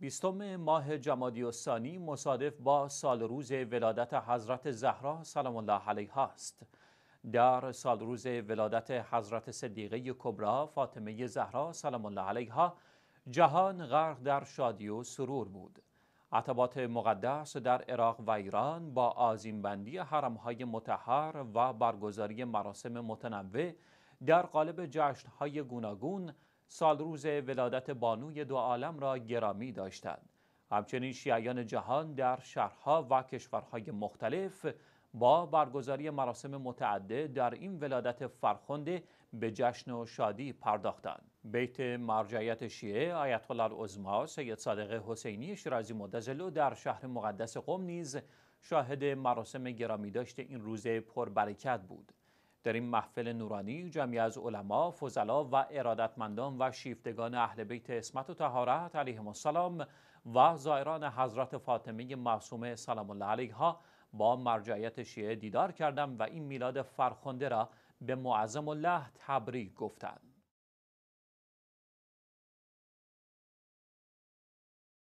بیستم ماه جمادی الثانی مصادف با سال روز ولادت حضرت زهرا سلام الله علیها است در سال روز ولادت حضرت صدیقه کبرا فاطمه زهرا سلام الله علیها جهان غرق در شادی و سرور بود عتبات مقدس در عراق و ایران با آزیمبندی حرمهای متحر و برگزاری مراسم متنوع در قالب جشنهای گوناگون سال روز ولادت بانوی دو عالم را گرامی داشتند. همچنین شیعیان جهان در شهرها و کشورهای مختلف با برگزاری مراسم متعدد در این ولادت فرخنده به جشن و شادی پرداختند. بیت مرجعیت شیعه آیت الله العظما سید صادق حسینی شیرازی مدزلو در شهر مقدس قم نیز شاهد مراسم گرامی داشته این روز پربرکت بود. در این محفل نورانی جمعی از علما، فضلا و ارادتمندان و شیفتگان اهل بیت اسمت و تهارت علیه السلام و زائران حضرت فاطمه معصومه سلام الله علیها با مرجعیت شیعه دیدار کردم و این میلاد فرخنده را به معظم الله تبریک گفتند.